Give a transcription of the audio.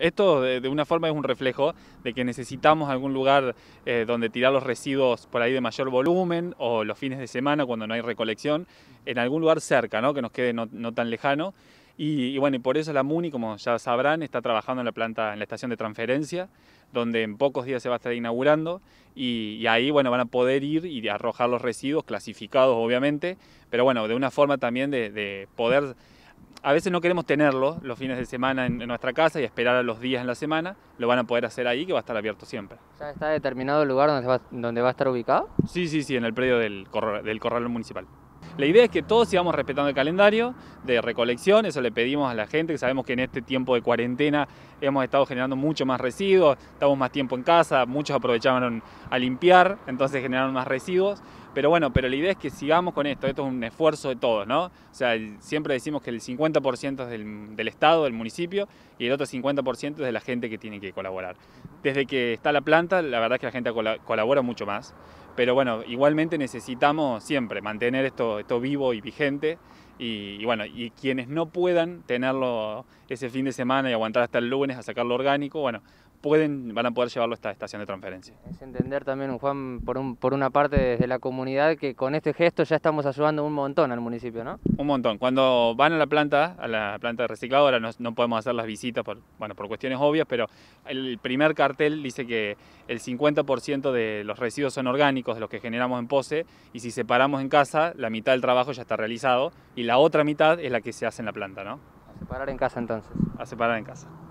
Esto de, una forma es un reflejo de que necesitamos algún lugar eh, donde tirar los residuos por ahí de mayor volumen o los fines de semana cuando no hay recolección, en algún lugar cerca, ¿no? que nos quede no, tan lejano. Y, bueno, y por eso la MUNI, como ya sabrán, está trabajando en la planta, en la estación de transferencia, donde en pocos días se va a estar inaugurando y, ahí, bueno, van a poder ir y arrojar los residuos clasificados, obviamente, pero bueno, de una forma también de poder a veces no queremos tenerlo los fines de semana en, nuestra casa y esperar a los días en la semana, lo van a poder hacer ahí que va a estar abierto siempre. ¿Ya está determinado el lugar donde va, a estar ubicado? Sí, sí, sí, en el predio del, corral, municipal. La idea es que todos sigamos respetando el calendario de recolección, eso le pedimos a la gente, que sabemos que en este tiempo de cuarentena hemos estado generando mucho más residuos, estamos más tiempo en casa, muchos aprovecharon a limpiar, entonces generaron más residuos, pero bueno, pero la idea es que sigamos con esto, esto es un esfuerzo de todos, ¿no? O sea, siempre decimos que el 50% es del, del, Estado, del municipio, y el otro 50% es de la gente que tiene que colaborar. Desde que está la planta, la verdad es que la gente colabora mucho más, pero bueno, igualmente necesitamos siempre mantener esto, esto vivo y vigente y, bueno, y quienes no puedan tenerlo ese fin de semana y aguantar hasta el lunes a sacarlo orgánico, bueno, pueden, van a poder llevarlo a esta estación de transferencia. Es entender también, Juan, por, una parte desde la comunidad, que con este gesto ya estamos ayudando un montón al municipio, ¿no? Un montón. Cuando van a la planta, a la planta recicladora, no, podemos hacer las visitas por, bueno, por cuestiones obvias, pero el primer cartel dice que el 50% de los residuos son orgánicos, de los que generamos en pose, y si separamos en casa, la mitad del trabajo ya está realizado la otra mitad es la que se hace en la planta, ¿no? A separar en casa entonces. A separar en casa.